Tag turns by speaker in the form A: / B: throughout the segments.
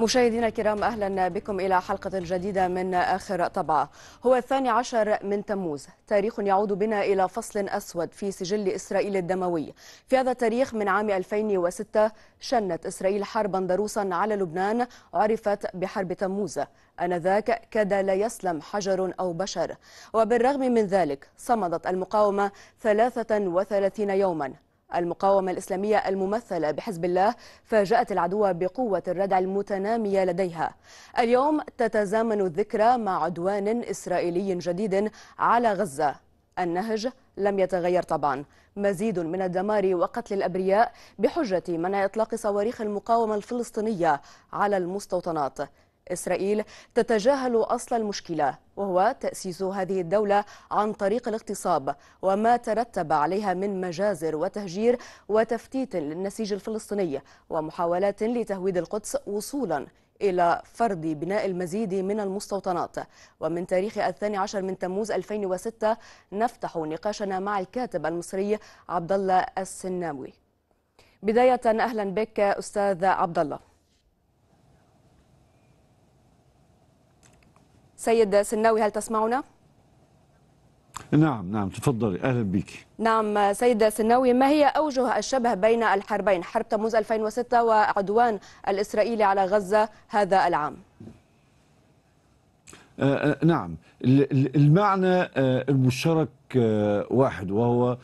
A: مشاهدينا الكرام أهلا بكم إلى حلقة جديدة من آخر طبعة هو الثاني عشر من تموز تاريخ يعود بنا إلى فصل أسود في سجل إسرائيل الدموي في هذا التاريخ من عام 2006 شنت إسرائيل حربا ضروسا على لبنان عرفت بحرب تموز آنذاك كاد لا يسلم حجر أو بشر وبالرغم من ذلك صمدت المقاومة 33 يوما المقاومة الإسلامية الممثلة بحزب الله فاجأت العدو بقوة الردع المتنامية لديها اليوم تتزامن الذكرى مع عدوان إسرائيلي جديد على غزة النهج لم يتغير طبعا مزيد من الدمار وقتل الأبرياء بحجة منع إطلاق صواريخ المقاومة الفلسطينية على المستوطنات إسرائيل تتجاهل أصل المشكلة وهو تأسيس هذه الدولة عن طريق الاغتصاب وما ترتب عليها من مجازر وتهجير وتفتيت للنسيج الفلسطيني ومحاولات لتهويد القدس وصولا إلى فرض بناء المزيد من المستوطنات ومن تاريخ الثاني عشر من تموز 2006 نفتح نقاشنا مع الكاتب المصري عبد الله السناوي بداية أهلا بك أستاذ عبد الله سيد سناوي هل تسمعنا؟
B: نعم نعم تفضلي اهلا بك.
A: نعم سيد سناوي ما هي اوجه الشبه بين الحربين حرب تموز 2006 وعدوان الاسرائيلي على غزه هذا العام
B: آه, أه، نعم المعنى أه، المشترك أه، واحد وهو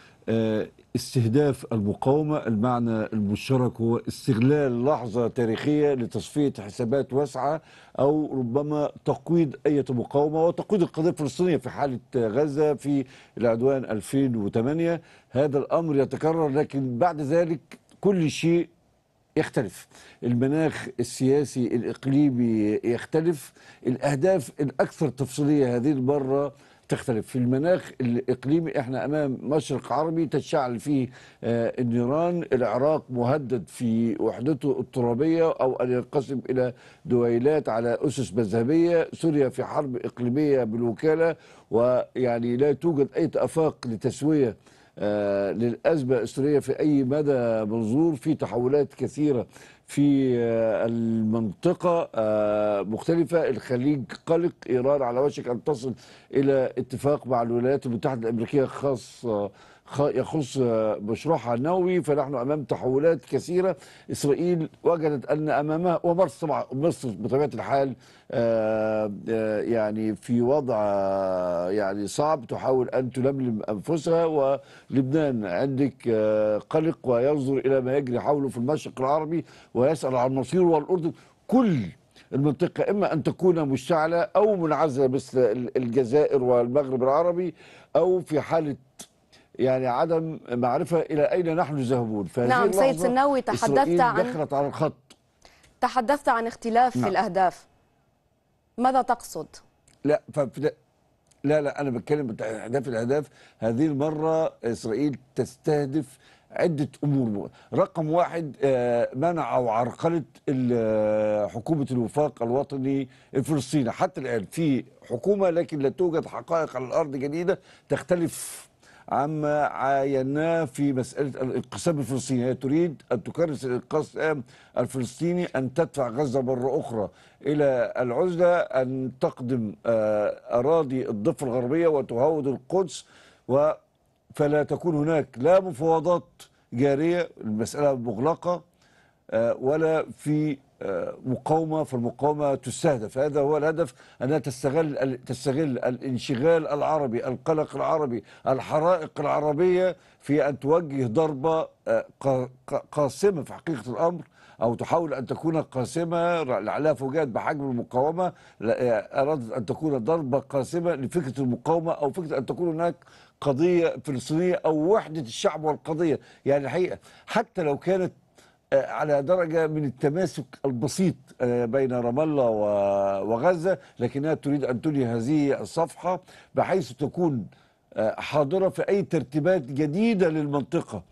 B: استهداف المقاومة المعنى المشترك هو استغلال لحظة تاريخية لتصفية حسابات واسعة أو ربما تقويض أي مقاومة وتقويض القضية الفلسطينية في حالة غزة في العدوان 2008 هذا الأمر يتكرر لكن بعد ذلك كل شيء يختلف المناخ السياسي الإقليمي يختلف الأهداف الأكثر تفصيلية هذه المرة تختلف في المناخ الإقليمي احنا أمام مشرق عربي تتشعل فيه آه، النيران العراق مهدد في وحدته الترابية أو أن ينقسم إلى دويلات على أسس مذهبية سوريا في حرب إقليمية بالوكالة ويعني لا توجد أي أفاق لتسوية آه، للأزمة السورية في أي مدى منظور في تحولات كثيرة في آه، المنطقة آه، مختلفة الخليج قلق إيران على وشك أن تصل إلى اتفاق مع الولايات المتحدة الأمريكية خاصة يخص آه، مشروعها النووي فنحن امام تحولات كثيره اسرائيل وجدت ان امامها ومصر مصر بطبيعه الحال آه، آه، يعني في وضع يعني صعب تحاول ان تلملم انفسها ولبنان عندك قلق وينظر الى ما يجري حوله في المشرق العربي ويسال عن مصيره والاردن كل المنطقة إما أن تكون مشتعلة أو منعزلة مثل الجزائر والمغرب العربي أو في حالة يعني عدم معرفة إلى أين نحن ذاهبون فهذه نعم سيد سناوي تحدثت عن دخلت على الخط
A: تحدثت عن اختلاف نعم. في الأهداف ماذا تقصد؟
B: لا فبدا... لا لا أنا بتكلم أهداف الأهداف هذه المرة إسرائيل تستهدف عدة أمور رقم واحد آه، منع أو عرقلة آه، حكومة الوفاق الوطني الفلسطيني حتى الآن في حكومة لكن لا توجد حقائق على الأرض جديدة تختلف عما عايناه في مسألة الانقسام الفلسطيني هي تريد أن تكرس الانقسام الفلسطيني أن تدفع غزة مرة أخرى إلى العزلة أن تقدم آه، أراضي الضفة الغربية وتهود القدس و فلا تكون هناك لا مفاوضات جارية المسألة مغلقة آه، ولا في آه، مقاومة فالمقاومة تستهدف هذا هو الهدف أنها تستغل, تستغل الانشغال العربي القلق العربي الحرائق العربية في أن توجه ضربة آه، قاسمة في حقيقة الأمر أو تحاول أن تكون قاسمة لعلها فوجئت بحجم المقاومة آه، أرادت أن تكون ضربة قاسمة لفكرة المقاومة أو فكرة أن تكون هناك قضية فلسطينية أو وحدة الشعب والقضية يعني الحقيقة حتى لو كانت آه، على درجة من التماسك البسيط آه، بين رام الله وغزة لكنها تريد أن تنهي هذه الصفحة بحيث تكون آه، حاضرة في أي ترتيبات جديدة للمنطقة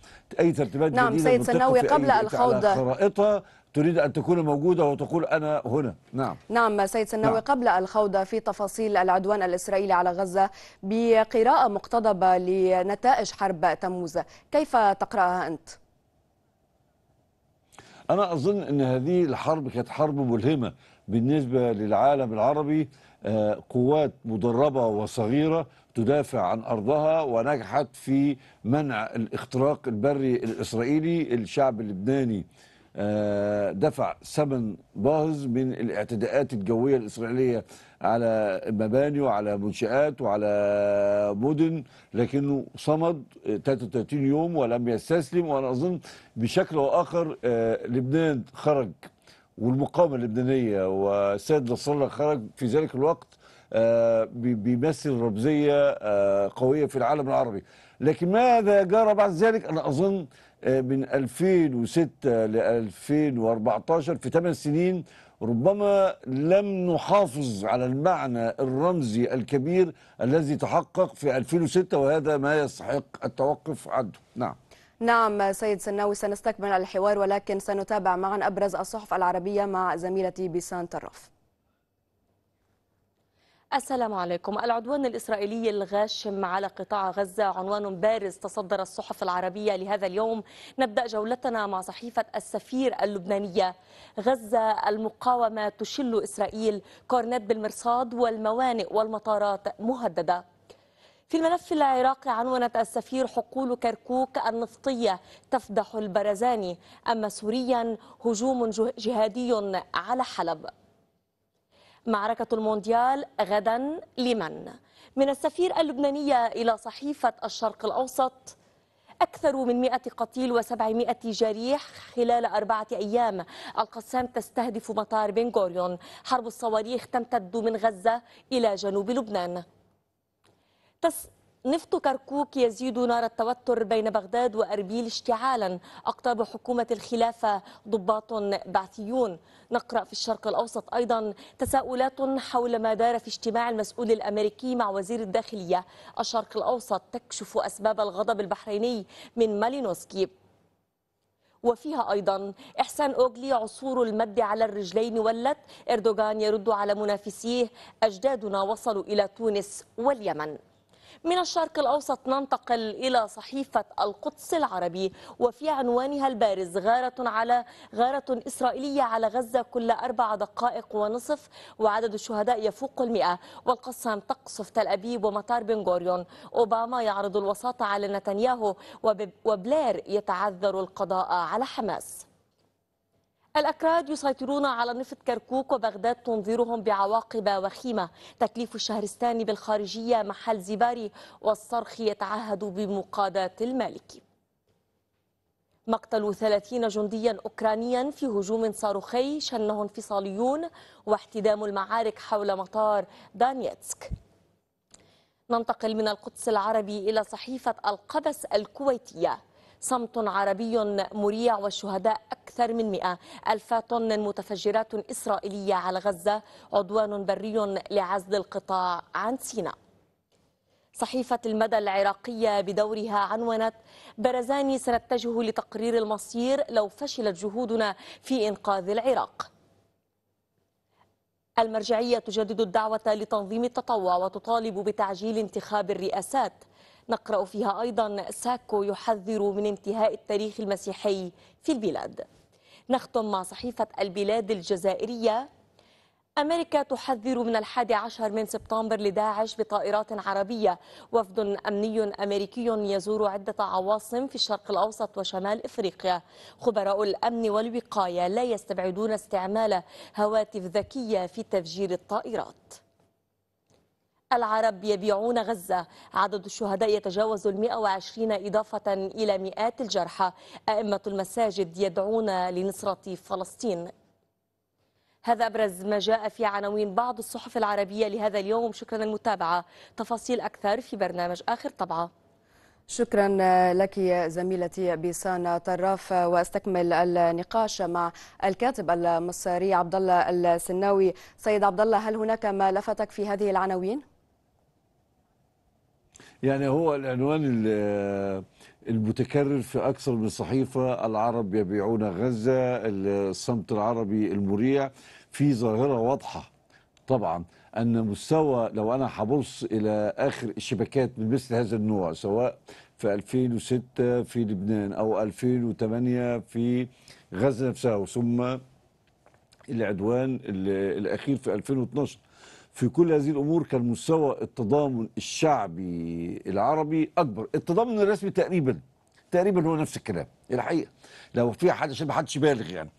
B: أي ترتيبات نعم جديدة سيد سناوي قبل الخوض خرائطها تريد أن تكون موجودة وتقول أنا هنا نعم
A: نعم سيد سناوي نعم. قبل الخوض في تفاصيل العدوان الإسرائيلي على غزة بقراءة مقتضبة لنتائج حرب تموز كيف تقرأها أنت؟
B: أنا أظن أن هذه الحرب كانت حرب ملهمة بالنسبة للعالم العربي آه، قوات مدربة وصغيرة تدافع عن أرضها ونجحت في منع الاختراق البري الإسرائيلي الشعب اللبناني آه، دفع ثمن باهظ من الاعتداءات الجوية الإسرائيلية على مباني وعلى منشآت وعلى مدن لكنه صمد 33 يوم ولم يستسلم وأنا أظن بشكل أو آخر آه، لبنان خرج والمقاومة اللبنانية والسيد نصر الله خرج في ذلك الوقت آه، بيمثل رمزية آه، قوية في العالم العربي لكن ماذا جرى بعد ذلك أنا أظن من 2006 ل 2014 في 8 سنين ربما لم نحافظ على المعنى الرمزي الكبير الذي تحقق في 2006 وهذا ما يستحق التوقف عنه نعم
A: نعم سيد سناوي سنستكمل الحوار ولكن سنتابع معا أبرز الصحف العربية مع زميلتي بيسان طرف
C: السلام عليكم العدوان الإسرائيلي الغاشم على قطاع غزة عنوان بارز تصدر الصحف العربية لهذا اليوم نبدأ جولتنا مع صحيفة السفير اللبنانية غزة المقاومة تشل إسرائيل كورنيت بالمرصاد والموانئ والمطارات مهددة في الملف العراقي عنونت السفير حقول كركوك النفطية تفضح البرزاني أما سوريا هجوم جهادي على حلب معركة المونديال غدا لمن؟ من السفير اللبنانية إلى صحيفة الشرق الأوسط أكثر من 100 قتيل و700 جريح خلال أربعة أيام القسام تستهدف مطار بن غوريون حرب الصواريخ تمتد من غزة إلى جنوب لبنان تس نفط كركوك يزيد نار التوتر بين بغداد وأربيل اشتعالا أقطاب حكومة الخلافة ضباط بعثيون نقرأ في الشرق الأوسط أيضا تساؤلات حول ما دار في اجتماع المسؤول الأمريكي مع وزير الداخلية الشرق الأوسط تكشف أسباب الغضب البحريني من مالينوسكي وفيها أيضا إحسان أوغلي عصور المد على الرجلين ولت إردوغان يرد على منافسيه أجدادنا وصلوا إلى تونس واليمن من الشرق الأوسط ننتقل إلى صحيفة القدس العربي وفي عنوانها البارز غارة على غارة إسرائيلية على غزة كل أربع دقائق ونصف وعدد الشهداء يفوق المئة والقسام تقصف تل أبيب ومطار بن غوريون أوباما يعرض الوساطة على نتنياهو وبلير يتعذر القضاء على حماس الأكراد يسيطرون على نفط كركوك وبغداد تنذرهم بعواقب وخيمة تكليف الشهرستاني بالخارجية محل زباري والصرخ يتعهد بمقاداة المالكي مقتل 30 جنديا أوكرانيا في هجوم صاروخي شنه انفصاليون واحتدام المعارك حول مطار دانيتسك ننتقل من القدس العربي إلى صحيفة القبس الكويتية صمت عربي مريع والشهداء أكثر من 100 ألف طن متفجرات إسرائيلية على غزة عدوان بري لعزل القطاع عن سيناء صحيفة المدى العراقية بدورها عنونت برزاني سنتجه لتقرير المصير لو فشلت جهودنا في إنقاذ العراق المرجعية تجدد الدعوة لتنظيم التطوع وتطالب بتعجيل انتخاب الرئاسات نقرأ فيها أيضا ساكو يحذر من انتهاء التاريخ المسيحي في البلاد نختم مع صحيفة البلاد الجزائرية أمريكا تحذر من الحادي عشر من سبتمبر لداعش بطائرات عربية وفد أمني أمريكي يزور عدة عواصم في الشرق الأوسط وشمال إفريقيا خبراء الأمن والوقاية لا يستبعدون استعمال هواتف ذكية في تفجير الطائرات العرب يبيعون غزة عدد الشهداء يتجاوز المئة وعشرين إضافة إلى مئات الجرحى أئمة المساجد يدعون لنصرة فلسطين هذا أبرز ما جاء في عناوين بعض الصحف العربية لهذا اليوم شكرا للمتابعة تفاصيل أكثر في برنامج آخر طبعة
A: شكرا لك زميلتي بيسان طراف واستكمل النقاش مع الكاتب المصري عبد الله السناوي سيد عبد الله هل هناك ما لفتك في هذه العناوين؟
B: يعني هو العنوان المتكرر في أكثر من صحيفة العرب يبيعون غزة الصمت العربي المريع في ظاهرة واضحة طبعا أن مستوى لو أنا هبص إلى آخر الشبكات من مثل هذا النوع سواء في 2006 في لبنان أو 2008 في غزة نفسها ثم العدوان الأخير في 2012 في كل هذه الأمور كان مستوى التضامن الشعبي العربي أكبر التضامن الرسمي تقريبا تقريبا هو نفس الكلام الحقيقه لو في حد عشان ما حدش بالغ يعني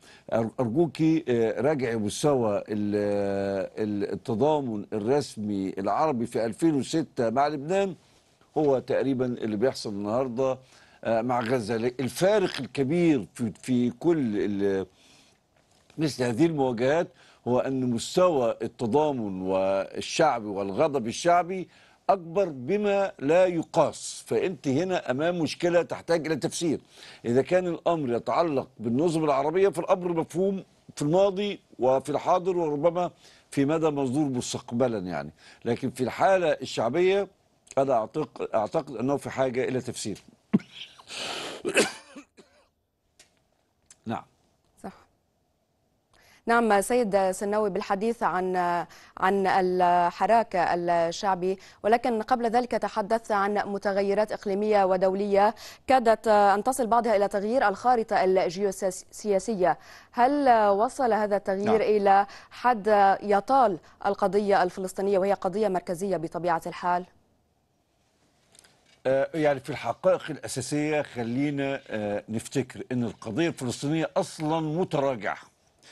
B: ارجوكي آه، راجعي مستوى التضامن الرسمي العربي في 2006 مع لبنان هو تقريبا اللي بيحصل النهارده آه، مع غزه الفارق الكبير في في كل مثل هذه المواجهات هو أن مستوى التضامن والشعب والغضب الشعبي أكبر بما لا يقاس فأنت هنا أمام مشكلة تحتاج إلى تفسير إذا كان الأمر يتعلق بالنظم العربية فالأمر مفهوم في الماضي وفي الحاضر وربما في مدى مصدور مستقبلا يعني لكن في الحالة الشعبية أنا أعتقد, أعتقد أنه في حاجة إلى تفسير
A: نعم سيد سنوي بالحديث عن عن الحراك الشعبي ولكن قبل ذلك تحدثت عن متغيرات اقليميه ودوليه كادت ان تصل بعضها الى تغيير الخارطه الجيوسياسيه هل وصل هذا التغيير نعم. الى حد يطال القضيه الفلسطينيه وهي قضيه مركزيه بطبيعه الحال
B: آه، يعني في الحقائق الأساسية خلينا آه، نفتكر أن القضية الفلسطينية أصلا متراجعة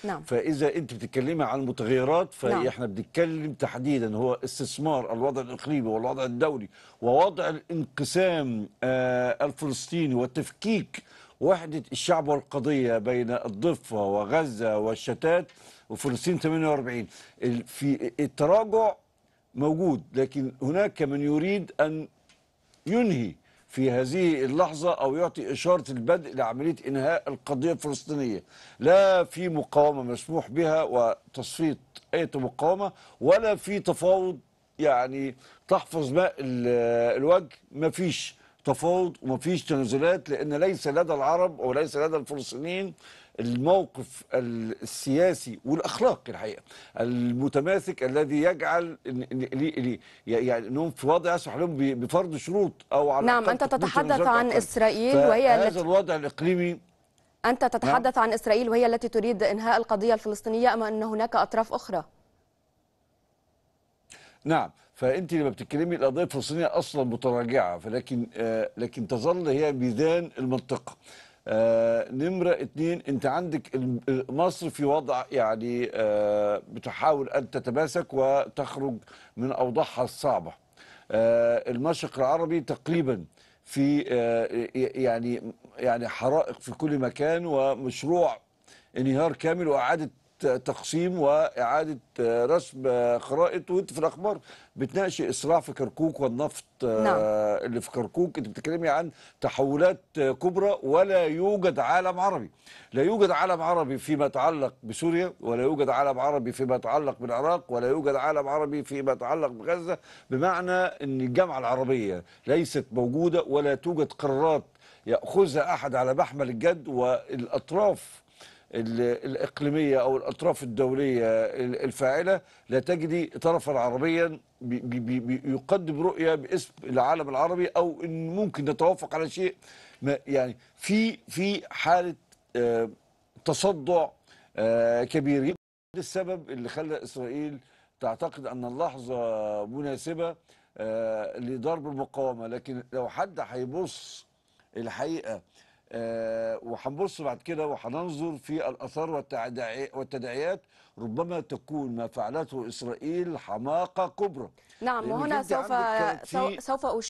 B: نعم. فاذا انت بتتكلمي عن المتغيرات فاحنا نعم. بنتكلم تحديدا هو استثمار الوضع الاقليمي والوضع الدولي ووضع الانقسام آه، الفلسطيني وتفكيك وحده الشعب والقضيه بين الضفه وغزه والشتات وفلسطين 48 في التراجع موجود لكن هناك من يريد ان ينهي في هذه اللحظة أو يعطي إشارة البدء لعملية إنهاء القضية الفلسطينية لا في مقاومة مسموح بها وتصفية أي مقاومة ولا في تفاوض يعني تحفظ ماء الوجه مفيش تفاوض ومفيش تنازلات لأن ليس لدى العرب وليس لدى الفلسطينيين الموقف السياسي والاخلاقي الحقيقه المتماسك الذي يجعل يعني انهم في وضع يسمح لهم بفرض شروط او على نعم انت تتحدث عن
A: اسرائيل وهي هذا
B: الوضع الاقليمي
A: أنت تتحدث عن إسرائيل وهي التي تريد إنهاء القضية الفلسطينية أما أن هناك أطراف أخرى
B: نعم فانت لما بتتكلمي القضيه الفلسطينيه اصلا متراجعه فلكن آه لكن تظل هي ميزان المنطقه آه نمرة اتنين انت عندك مصر في وضع يعني آه بتحاول ان تتماسك وتخرج من اوضاعها الصعبة آه المشرق العربي تقريبا في آه يعني يعني حرائق في كل مكان ومشروع انهيار كامل واعاده تقسيم واعاده آه، رسم آه، خرائط وانت في الاخبار بتناقشي اسراع في كركوك والنفط آه، نعم. اللي في كركوك انت بتتكلمي عن تحولات كبرى ولا يوجد عالم عربي لا يوجد عالم عربي فيما يتعلق بسوريا ولا يوجد عالم عربي فيما يتعلق بالعراق ولا يوجد عالم عربي فيما يتعلق بغزه بمعنى ان الجامعه العربيه ليست موجوده ولا توجد قرارات ياخذها احد على محمل الجد والاطراف الإقليمية أو الأطراف الدولية الفاعلة لا تجدي طرفا عربيا يقدم رؤية باسم العالم العربي أو إن ممكن نتوافق على شيء ما يعني في في حالة آه، تصدع آه، كبير السبب اللي خلى إسرائيل تعتقد أن اللحظة مناسبة آه، لضرب المقاومة لكن لو حد هيبص الحقيقة آه، وحنبص بعد كده وحننظر في الآثار والتداعيات ربما تكون ما فعلته إسرائيل حماقة كبرى نعم وهنا سوف سوف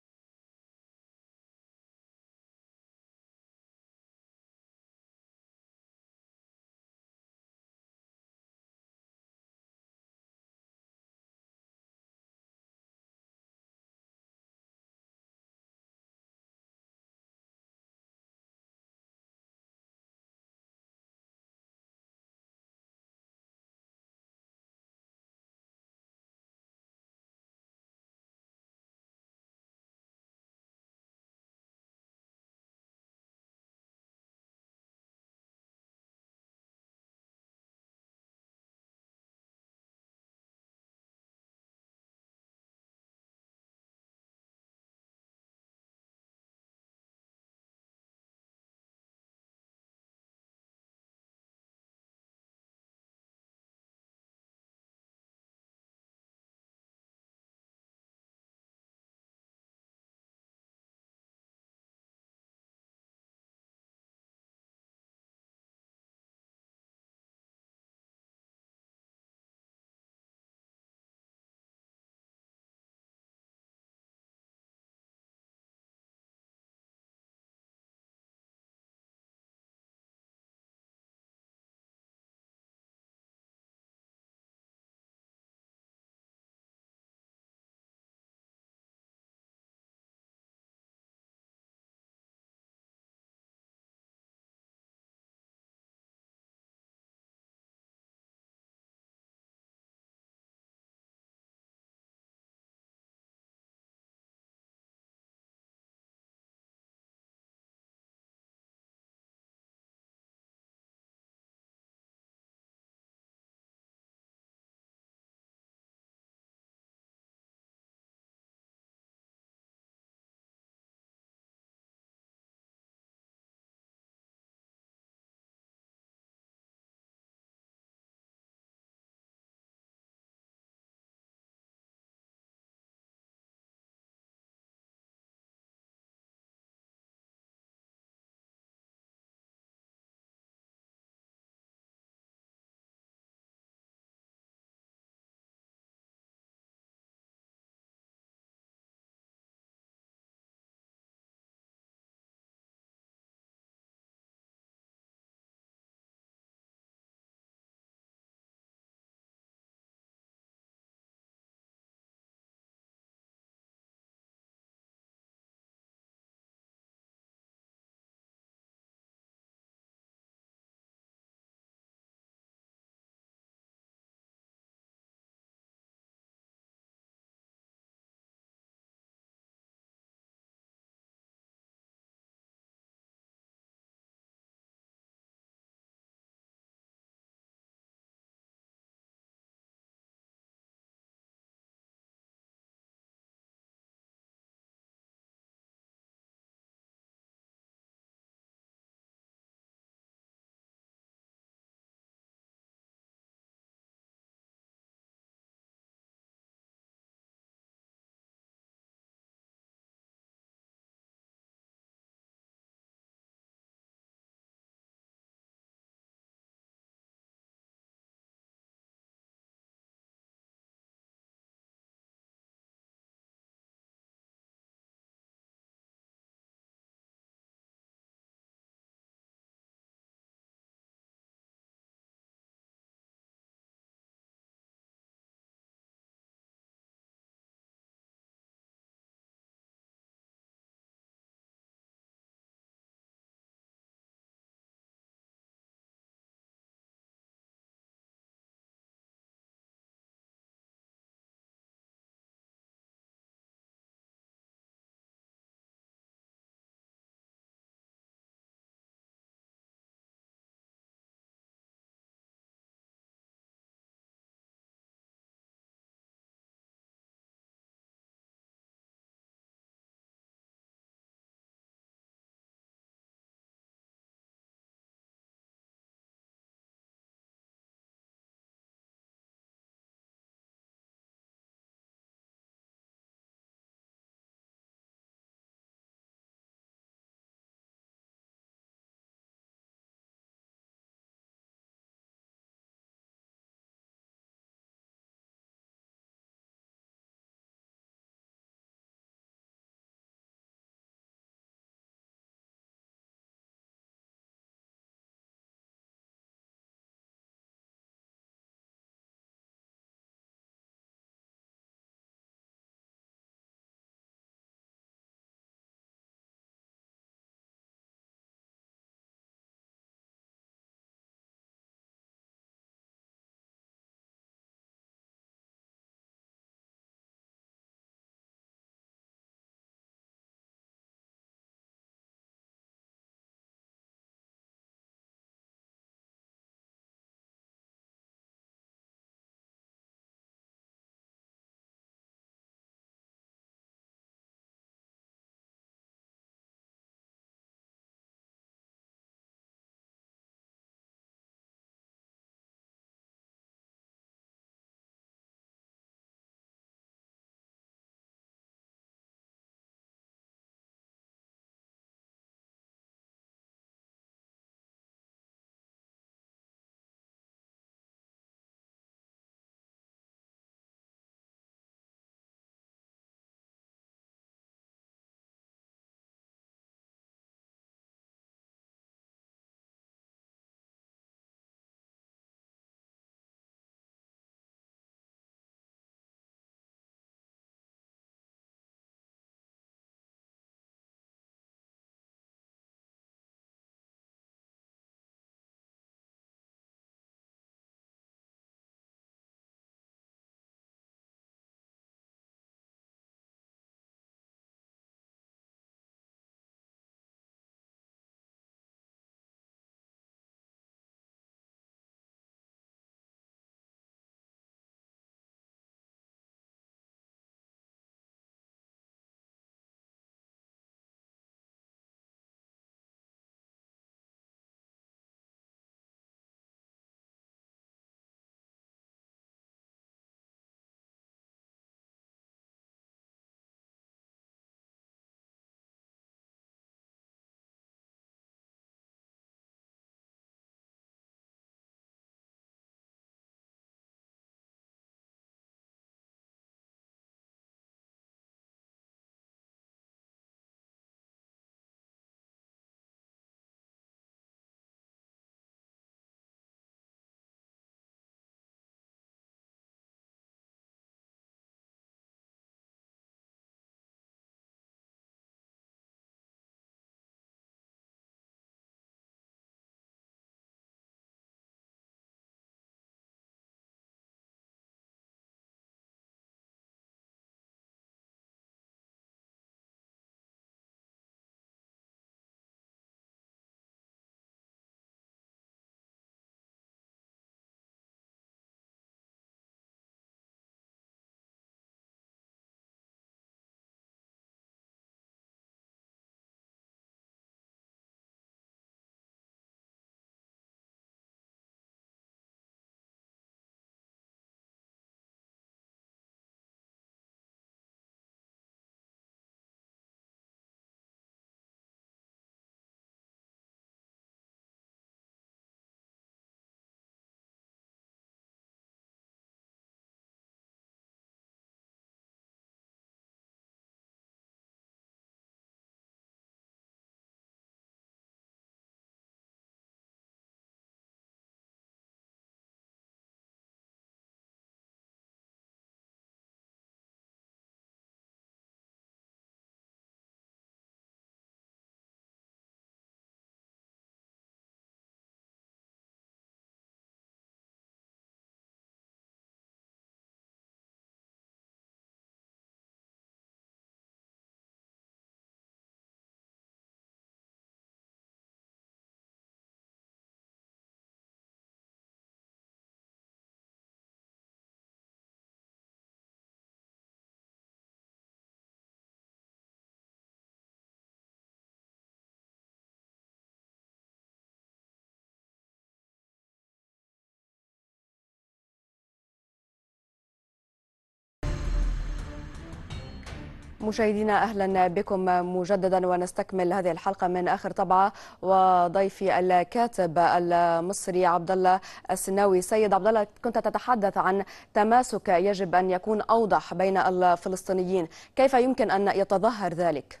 B: مشاهدينا اهلا بكم
A: مجددا ونستكمل هذه الحلقه من اخر طبعه وضيفي الكاتب المصري عبد الله السناوي سيد عبد الله كنت تتحدث عن تماسك يجب ان يكون اوضح بين الفلسطينيين كيف يمكن ان يتظهر ذلك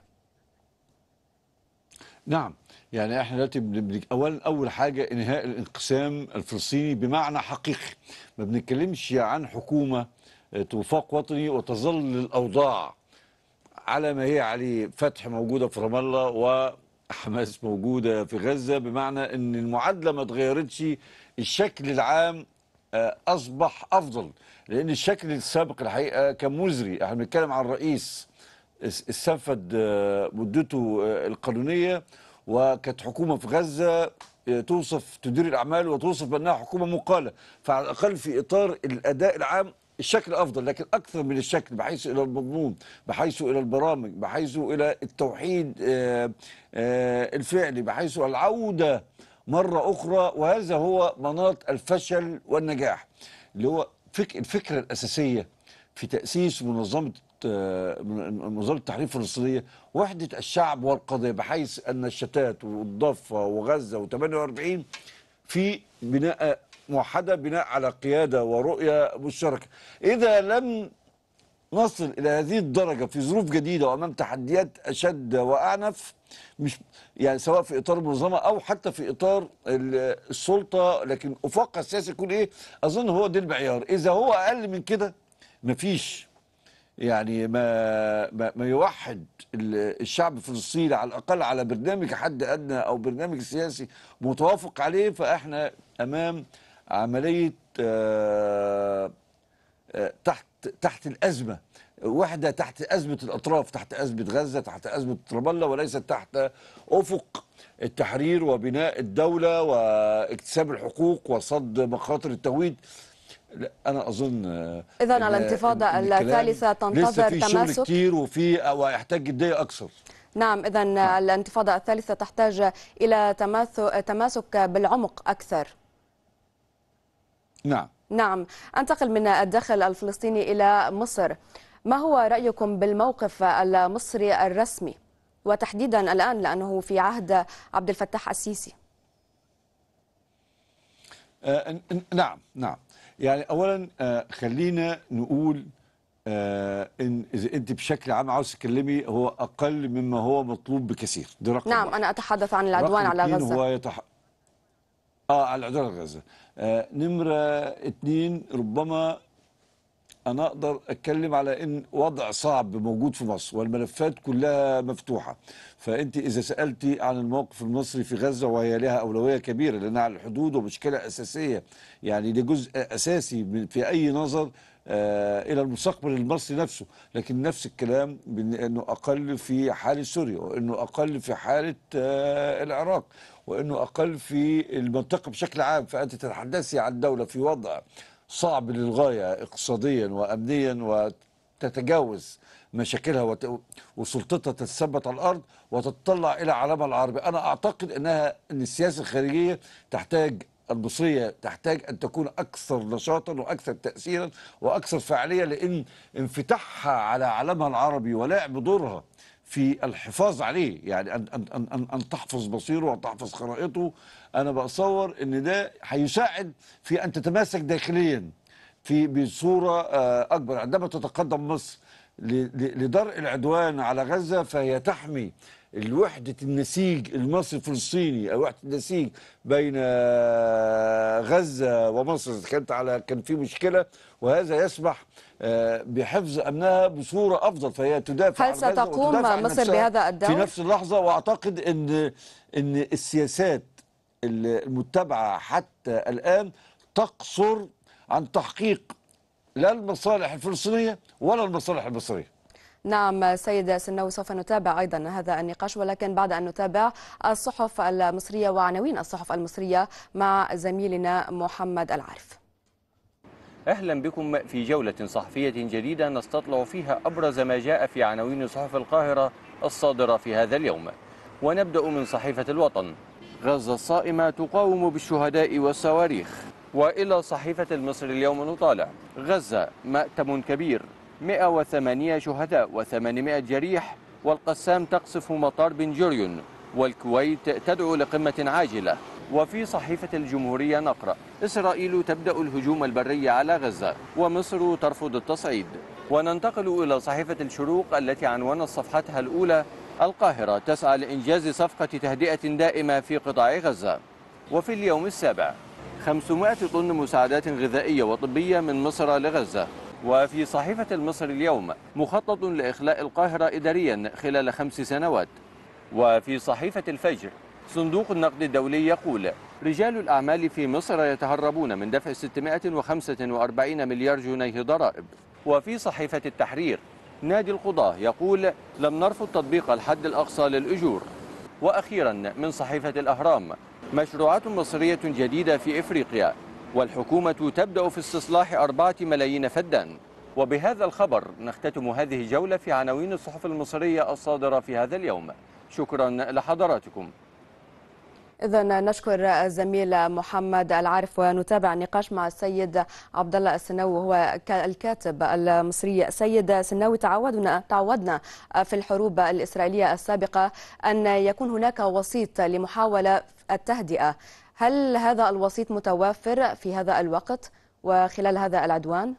B: نعم يعني احنا دلوقتي اولا اول حاجه انهاء الانقسام الفلسطيني بمعنى حقيقي ما بنتكلمش عن حكومه توفاق وطني وتظل الاوضاع على ما هي عليه فتح موجودة في رام الله وحماس موجودة في غزة بمعنى أن المعادلة ما اتغيرتش الشكل العام آه، أصبح أفضل لأن الشكل السابق الحقيقة كان مزري احنا بنتكلم عن رئيس استنفد آه، مدته آه، القانونية وكانت حكومة في غزة توصف تدير الأعمال وتوصف بأنها حكومة مقالة فعلى الأقل في إطار الأداء العام الشكل افضل لكن اكثر من الشكل بحيث الى المضمون بحيث الى البرامج بحيث الى التوحيد آه، آه، الفعلي بحيث العوده مره اخرى وهذا هو مناط الفشل والنجاح اللي هو الفكره الاساسيه في تاسيس منظمه آه، منظمه التحرير الفلسطينيه وحده الشعب والقضيه بحيث ان الشتات والضفه وغزه و48 في بناء موحدة بناء على قيادة ورؤية مشتركة إذا لم نصل إلى هذه الدرجة في ظروف جديدة وأمام تحديات أشد وأعنف مش يعني سواء في إطار المنظمة أو حتى في إطار السلطة لكن أفقها السياسي يكون إيه أظن هو ده المعيار إذا هو أقل من كده مفيش يعني ما ما, ما يوحد الشعب الفلسطيني على الاقل على برنامج حد ادنى او برنامج سياسي متوافق عليه فاحنا امام عمليه آه، آه، تحت تحت الازمه وحده تحت ازمه الاطراف تحت ازمه غزه تحت ازمه رام الله وليست تحت افق التحرير وبناء الدوله واكتساب الحقوق وصد مخاطر التهويد لا انا اظن آه، اذا الانتفاضه الثالثه تنتظر لسه في تماسك شغل كتير وفي ويحتاج جديه اكثر
A: نعم اذا نعم. الانتفاضه الثالثه تحتاج الى تماسك بالعمق اكثر نعم نعم أنتقل من الداخل الفلسطيني إلى مصر ما هو رأيكم بالموقف المصري الرسمي وتحديدا الآن لأنه في عهد عبد الفتاح السيسي
B: آه نعم نعم يعني أولا آه خلينا نقول آه إن إذا أنت بشكل عام عاوز تكلمي هو أقل مما هو مطلوب بكثير ده رقم
A: نعم واحد. أنا أتحدث عن العدوان على غزة هو
B: يتح... آه على العدوان على غزة نمرة اتنين ربما أنا أقدر أتكلم على إن وضع صعب موجود في مصر والملفات كلها مفتوحة فأنت إذا سألتي عن الموقف المصري في غزة وهي لها أولوية كبيرة لأنها على الحدود ومشكلة أساسية يعني ده جزء أساسي في أي نظر آه، الى المستقبل المصري نفسه لكن نفس الكلام بانه اقل في حاله سوريا وانه اقل في حاله آه، العراق وانه اقل في المنطقه بشكل عام فانت تتحدثي عن دوله في وضع صعب للغايه اقتصاديا وامنيا وتتجاوز مشاكلها وت... وسلطتها تتثبت على الارض وتتطلع الى عالمها العربي، انا اعتقد انها ان السياسه الخارجيه تحتاج المصرية تحتاج أن تكون أكثر نشاطا وأكثر تأثيرا وأكثر فعالية لأن انفتاحها على عالمها العربي ولعب دورها في الحفاظ عليه يعني أن, أن, أن, أن تحفظ مصيره وتحفظ خرائطه أنا بأصور أن ده هيساعد في أن تتماسك داخليا في بصورة آه، أكبر عندما تتقدم مصر لدرء العدوان على غزة فهي تحمي الوحدة النسيج المصري الفلسطيني أو وحدة النسيج بين آه، غزة ومصر إذا كانت على كان في مشكلة وهذا يسمح آه، بحفظ امنها بصوره افضل فهي تدافع هل ستقوم عن مصر بهذا الدور؟ في نفس اللحظه واعتقد ان ان السياسات المتبعه حتى الان تقصر عن تحقيق لا المصالح الفلسطينيه ولا المصالح المصريه.
A: نعم سيد سنو سوف نتابع أيضا هذا النقاش ولكن بعد أن نتابع الصحف المصرية وعناوين الصحف المصرية مع زميلنا محمد العارف
D: أهلا بكم في جولة صحفية جديدة نستطلع فيها أبرز ما جاء في عناوين صحف القاهرة الصادرة في هذا اليوم ونبدأ من صحيفة الوطن غزة الصائمة تقاوم بالشهداء والصواريخ وإلى صحيفة المصر اليوم نطالع غزة مأتم كبير 108 شهداء و800 جريح والقسام تقصف مطار بن جوريون والكويت تدعو لقمة عاجلة وفي صحيفة الجمهورية نقرأ إسرائيل تبدأ الهجوم البري على غزة ومصر ترفض التصعيد وننتقل إلى صحيفة الشروق التي عنونت صفحتها الأولى القاهرة تسعى لإنجاز صفقة تهدئة دائمة في قطاع غزة وفي اليوم السابع 500 طن مساعدات غذائية وطبية من مصر لغزة وفي صحيفة المصر اليوم مخطط لإخلاء القاهرة إداريا خلال خمس سنوات وفي صحيفة الفجر صندوق النقد الدولي يقول رجال الأعمال في مصر يتهربون من دفع 645 مليار جنيه ضرائب وفي صحيفة التحرير نادي القضاة يقول لم نرفض تطبيق الحد الأقصى للأجور وأخيرا من صحيفة الأهرام مشروعات مصرية جديدة في إفريقيا والحكومة تبدأ في استصلاح أربعة ملايين فدان وبهذا الخبر نختتم هذه الجولة في عناوين الصحف المصرية الصادرة في هذا اليوم شكرا لحضراتكم
A: إذا نشكر الزميل محمد العارف ونتابع النقاش مع السيد عبد الله السناوي وهو الكاتب المصري السيد سناوي تعودنا تعودنا في الحروب الإسرائيلية السابقة أن يكون هناك وسيط لمحاولة التهدئة هل هذا الوسيط متوافر في هذا الوقت وخلال هذا العدوان؟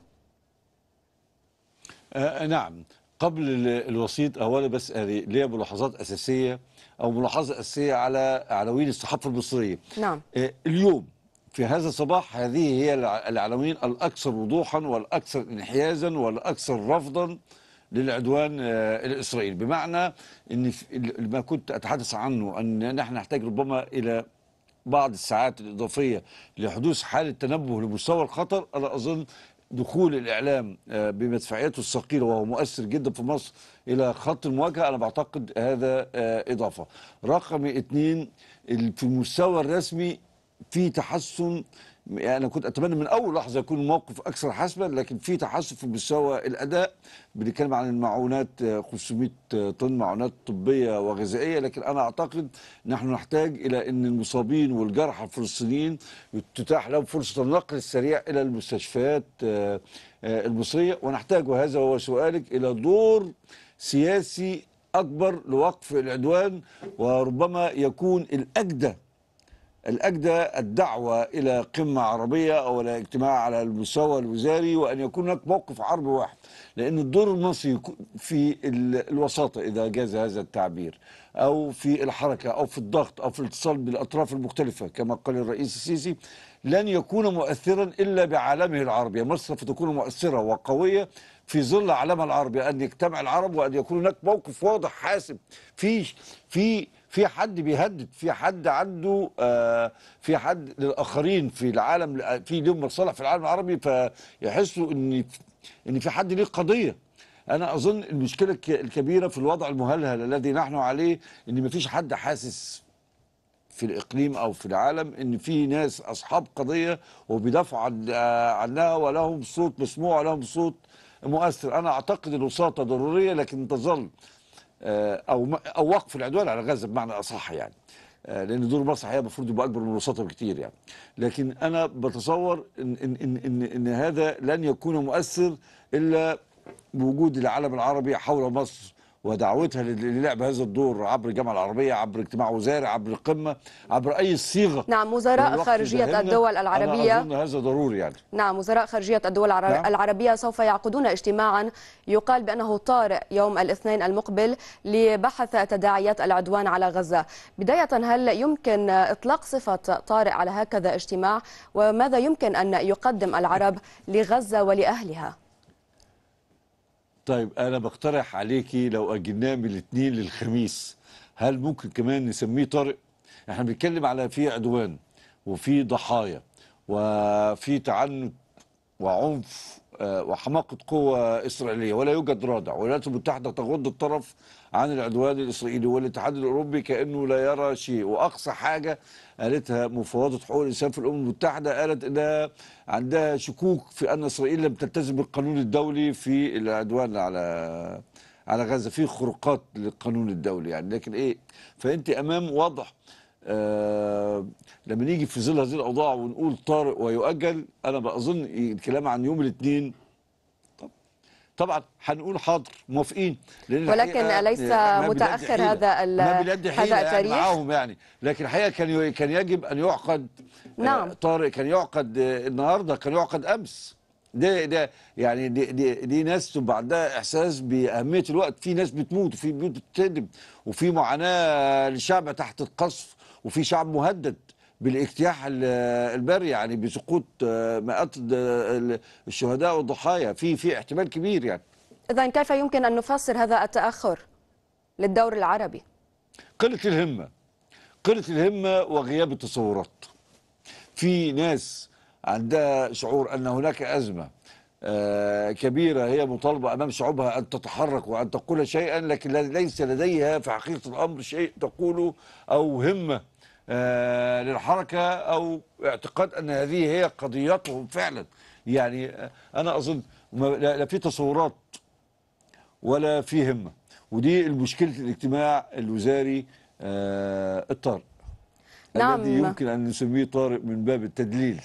B: آه نعم قبل الوسيط اولا بس ليا ملاحظات اساسيه او ملاحظه اساسيه على عناوين الصحافه المصريه نعم آه، اليوم في هذا الصباح هذه هي العناوين الاكثر وضوحا والاكثر انحيازا والاكثر رفضا للعدوان آه، الاسرائيلي بمعنى ان ما كنت اتحدث عنه ان نحن نحتاج ربما الى بعض الساعات الإضافية لحدوث حالة تنبه لمستوى الخطر أنا أظن دخول الإعلام آه، بمدفعيته الثقيلة وهو مؤثر جدا في مصر إلى خط المواجهة أنا بعتقد هذا آه، إضافة رقم اثنين في المستوى الرسمي في تحسن يعني انا كنت اتمنى من اول لحظه يكون الموقف اكثر حسما لكن في تحسن في مستوى الاداء بنتكلم عن المعونات 500 آه، آه، طن معونات طبيه وغذائيه لكن انا اعتقد نحن نحتاج الى ان المصابين والجرحى الفلسطينيين تتاح لهم فرصه النقل السريع الى المستشفيات آه، المصريه ونحتاج وهذا هو سؤالك الى دور سياسي اكبر لوقف العدوان وربما يكون الاجدى الأجدى الدعوة إلى قمة عربية أو إلى اجتماع على المستوى الوزاري وأن يكون هناك موقف عربي واحد لأن الدور المصري في الوساطة إذا جاز هذا التعبير أو في الحركة أو في الضغط أو في الاتصال بالأطراف المختلفة كما قال الرئيس السيسي لن يكون مؤثرا إلا بعالمه العربي مصر فتكون مؤثرة وقوية في ظل عالمها العربي أن يجتمع العرب وأن يكون هناك موقف واضح حاسم في في في حد بيهدد في حد عنده آه في حد للاخرين في العالم آه، في لهم مصالح في العالم العربي فيحسوا ان ان في حد ليه قضيه انا اظن المشكله الكبيره في الوضع المهلهل الذي نحن عليه ان مفيش حد حاسس في الاقليم او في العالم ان في ناس اصحاب قضيه وبيدافعوا آه، عنها ولهم صوت مسموع ولهم صوت مؤثر انا اعتقد الوساطه ضروريه لكن تظل آه، او او وقف العدوان على غزه بمعنى اصح يعني آه، لان دور مصر الحقيقه المفروض يبقى اكبر من وسطها بكتير يعني لكن انا بتصور ان ان ان ان, إن هذا لن يكون مؤثر الا بوجود العالم العربي حول مصر ودعوتها للعب هذا الدور عبر الجامعه العربيه عبر اجتماع وزاري عبر القمه عبر اي صيغه
A: نعم وزراء خارجيه الدول العربيه
B: أنا هذا ضروري يعني
A: نعم وزراء خارجيه الدول نعم. العربيه سوف يعقدون اجتماعا يقال بانه طارئ يوم الاثنين المقبل لبحث تداعيات العدوان على غزه بدايه هل يمكن اطلاق صفه طارئ على هكذا اجتماع وماذا يمكن ان يقدم العرب لغزه ولاهلها
B: طيب انا بقترح عليكي لو اجلناه من الاثنين للخميس هل ممكن كمان نسميه طارق احنا بنتكلم على في عدوان وفي ضحايا وفي تعنت وعنف آه، وحماقة قوة إسرائيلية ولا يوجد رادع والولايات المتحدة تغض الطرف عن العدوان الإسرائيلي والاتحاد الأوروبي كأنه لا يرى شيء وأقصى حاجة قالتها مفوضة حقوق الإنسان في الأمم المتحدة قالت إنها عندها شكوك في أن إسرائيل لم تلتزم بالقانون الدولي في العدوان على على غزة في خروقات للقانون الدولي يعني لكن إيه فأنت أمام وضع آه، لما نيجي في ظل هذه الاوضاع ونقول طارئ ويؤجل انا بظن الكلام عن يوم الاثنين طبعا هنقول حاضر موافقين لان ولكن يعني اليس متاخر هذا هذا يعني التاريخ يعني يعني لكن الحقيقه كان كان يجب ان يعقد آه، نعم طارئ كان يعقد آه، النهارده كان يعقد امس ده ده يعني دي, دي, دي ناس تبقى عندها احساس باهميه الوقت في ناس بتموت وفي بيوت بتتهدم وفي معاناه للشعب تحت القصف وفي شعب مهدد بالاجتياح البري يعني بسقوط آه، مئات الشهداء والضحايا في في احتمال كبير يعني
A: اذا كيف يمكن ان نفسر هذا التاخر للدور العربي
B: قله الهمه قله الهمه وغياب التصورات في ناس عندها شعور ان هناك ازمه آه، كبيرة هي مطالبة أمام شعوبها أن تتحرك وأن تقول شيئا لكن ليس لديها في حقيقة الأمر شيء تقوله أو همة آه، للحركة أو اعتقاد أن هذه هي قضيتهم فعلا يعني آه، أنا أظن لا في تصورات ولا في همة ودي مشكلة الاجتماع الوزاري آه، الطارئ نعم. الذي يمكن أن نسميه طارئ من باب التدليل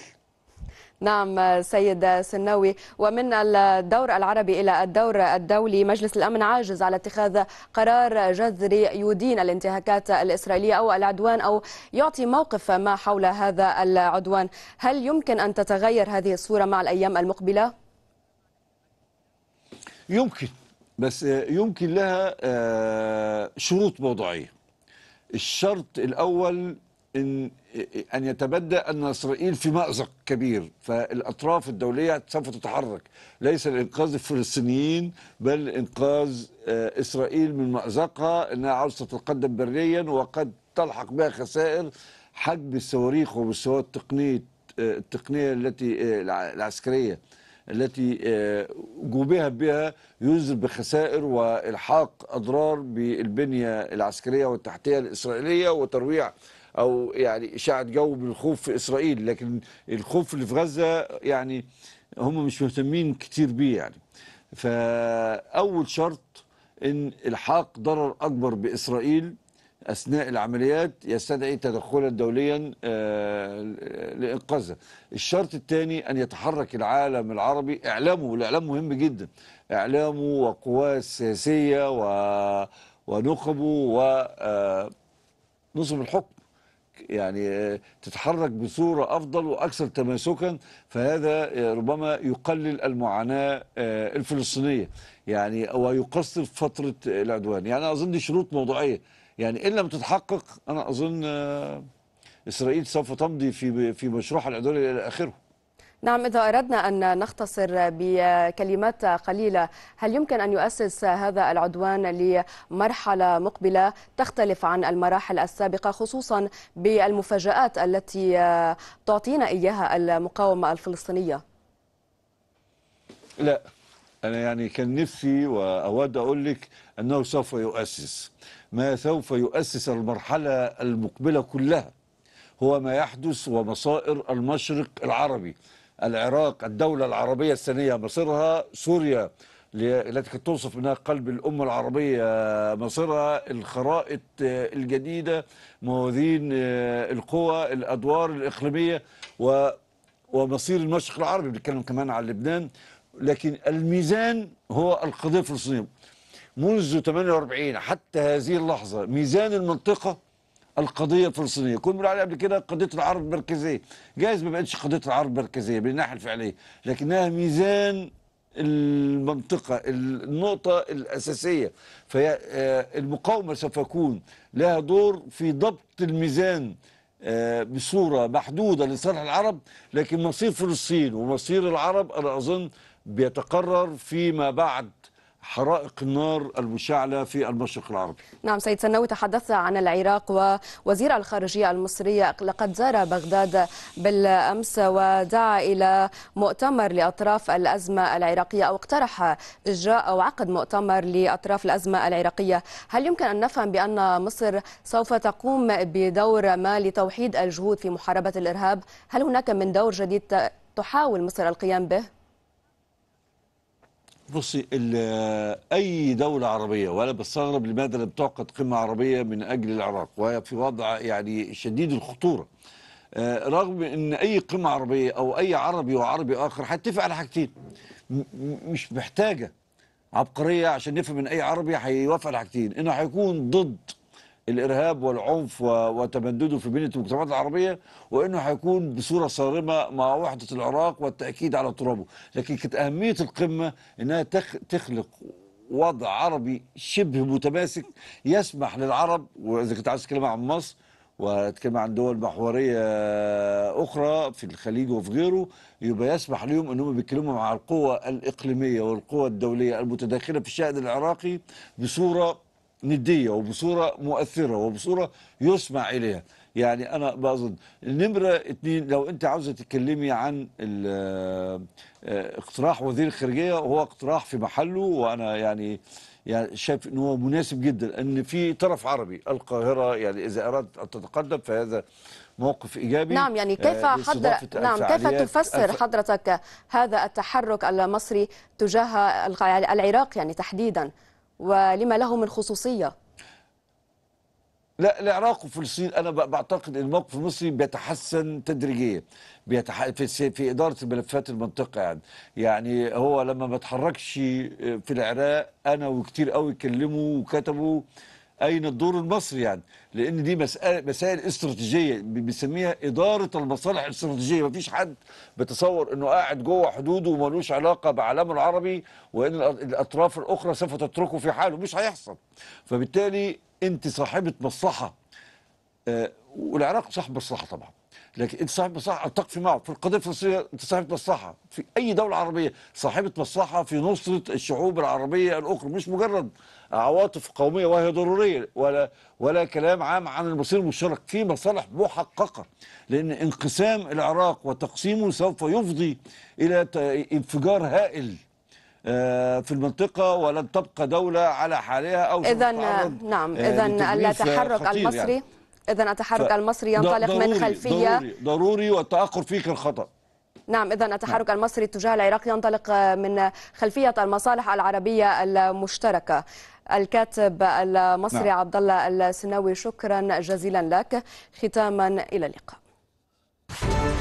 A: نعم سيد سنوي ومن الدور العربي إلى الدور الدولي مجلس الأمن عاجز على اتخاذ قرار جذري يدين الانتهاكات الإسرائيلية أو العدوان أو يعطي موقف ما حول هذا العدوان هل يمكن أن تتغير هذه الصورة مع الأيام المقبلة؟
B: يمكن بس يمكن لها آه، شروط موضوعية الشرط الأول أن أن يتبدأ أن إسرائيل في مأزق كبير فالأطراف الدولية سوف تتحرك ليس لإنقاذ الفلسطينيين بل إنقاذ آه، إسرائيل من مأزقها أنها عاوزة تتقدم بريا وقد تلحق بها خسائر حجب الصواريخ ومستويات التقنية آه، التقنية التي آه، العسكرية التي جوبها بها يجزر بخسائر والحاق اضرار بالبنيه العسكريه والتحتيه الاسرائيليه وترويع او يعني اشاعه جو بالخوف في اسرائيل لكن الخوف اللي في غزه يعني هم مش مهتمين كتير بيه يعني فاول شرط ان الحاق ضرر اكبر باسرائيل اثناء العمليات يستدعي تدخلا دوليا آه، لانقاذها. الشرط الثاني ان يتحرك العالم العربي اعلامه والاعلام مهم جدا. اعلامه وقواه السياسيه و ونخبه ونصب آه، الحكم. يعني آه، تتحرك بصورة أفضل وأكثر تماسكا فهذا آه، ربما يقلل المعاناة آه، الفلسطينية يعني ويقصر فترة العدوان يعني أظن دي شروط موضوعية يعني إن لم تتحقق أنا أظن إسرائيل سوف تمضي في في مشروعها العدواني إلى آخره
A: نعم إذا أردنا أن نختصر بكلمات قليلة هل يمكن أن يؤسس هذا العدوان لمرحلة مقبلة تختلف عن المراحل السابقة خصوصا بالمفاجآت التي تعطينا إياها المقاومة الفلسطينية
B: لا أنا يعني كان نفسي وأود أقول لك أنه سوف يؤسس ما سوف يؤسس المرحلة المقبلة كلها هو ما يحدث ومصائر المشرق العربي العراق الدولة العربية الثانية مصيرها سوريا التي كانت توصف منها قلب الأمة العربية مصيرها الخرائط آه، الجديدة موازين آه، القوى الأدوار الإقليمية ومصير المشرق العربي بنتكلم كمان عن لبنان لكن الميزان هو القضية الفلسطينية منذ 48 حتى هذه اللحظة ميزان المنطقة القضيه الفلسطينيه كنا بنقول عليها قبل كده قضيه العرب المركزيه جايز ما بقتش قضيه العرب المركزيه بالناحيه الفعليه لكنها ميزان المنطقة النقطة الأساسية فهي آه، المقاومة سوف يكون لها دور في ضبط الميزان آه، بصورة محدودة لصالح العرب لكن مصير فلسطين ومصير العرب أنا أظن بيتقرر فيما بعد حرائق النار المشعلة في المشرق العربي
A: نعم سيد سنوي تحدث عن العراق ووزير الخارجية المصرية لقد زار بغداد بالأمس ودعا إلى مؤتمر لأطراف الأزمة العراقية أو اقترح إجراء أو عقد مؤتمر لأطراف الأزمة العراقية هل يمكن أن نفهم بأن مصر سوف تقوم بدور ما لتوحيد الجهود في محاربة الإرهاب هل هناك من دور جديد تحاول مصر القيام به؟
B: بصي اي دوله عربيه وانا بستغرب لماذا لم تعقد قمه عربيه من اجل العراق وهي في وضع يعني شديد الخطوره آه، رغم ان اي قمه عربيه او اي عربي وعربي اخر هيتفق على حاجتين مش محتاجه عبقريه عشان نفهم ان اي عربي هيوافق على حاجتين انه هيكون ضد الارهاب والعنف وتمدده في بنيه المجتمعات العربيه وانه هيكون بصوره صارمه مع وحده العراق والتاكيد على اضطرابه، لكن كانت اهميه القمه انها تخلق وضع عربي شبه متماسك يسمح للعرب واذا كنت عايز تتكلم عن مصر واتكلم عن دول محوريه اخرى في الخليج وفي غيره يبقى يسمح لهم انهم بيتكلموا مع القوى الاقليميه والقوى الدوليه المتداخله في الشان العراقي بصوره ندية وبصورة مؤثرة وبصورة يسمع إليها يعني أنا بأظن نمرة اثنين لو أنت عاوزة تتكلمي عن آه، اقتراح وزير الخارجية هو اقتراح في محله وأنا يعني يعني شايف ان هو مناسب جدا ان في طرف عربي القاهره يعني اذا ارادت ان تتقدم فهذا موقف ايجابي نعم يعني آه، كيف حضر نعم كيف تفسر
A: حضرتك هذا التحرك المصري تجاه العراق يعني تحديدا ولما له من خصوصية
B: لا العراق وفلسطين انا بعتقد الموقف المصري بيتحسن تدريجيا بيتح... في في اداره الملفات المنطقه يعني يعني هو لما ما اتحركش آه، في العراق انا وكتير قوي كلموا وكتبوا أين الدور المصري يعني لأن دي مسألة مسائل استراتيجية بنسميها إدارة المصالح الاستراتيجية مفيش حد بتصور أنه قاعد جوه حدوده وملوش علاقة بعالمه العربي وأن الأطراف الأخرى سوف تتركه في حاله مش هيحصل فبالتالي أنت صاحبة مصلحة آه، والعراق صاحب مصلحة طبعا لكن انت صاحب مصلحه اتق معه في القضيه الفلسطينيه انت صاحب مصلحه في اي دوله عربيه صاحبه مصلحه في نصره الشعوب العربيه الاخرى مش مجرد عواطف قوميه وهي ضروريه ولا ولا كلام عام عن المصير المشترك في مصالح محققه لان انقسام العراق وتقسيمه سوف يفضي الى انفجار هائل آه، في المنطقة ولن تبقى دولة على حالها أو إذا نعم
A: آه، إذا التحرك يعني. المصري يعني. إذا التحرك ف... المصري ينطلق ضروري من خلفية ضروري,
B: ضروري والتأخر فيك الخطا نعم
A: إذا التحرك المصري تجاه العراق ينطلق من خلفية المصالح العربية المشتركة الكاتب المصري نعم. عبد الله السناوي شكرا جزيلا لك ختاما إلى اللقاء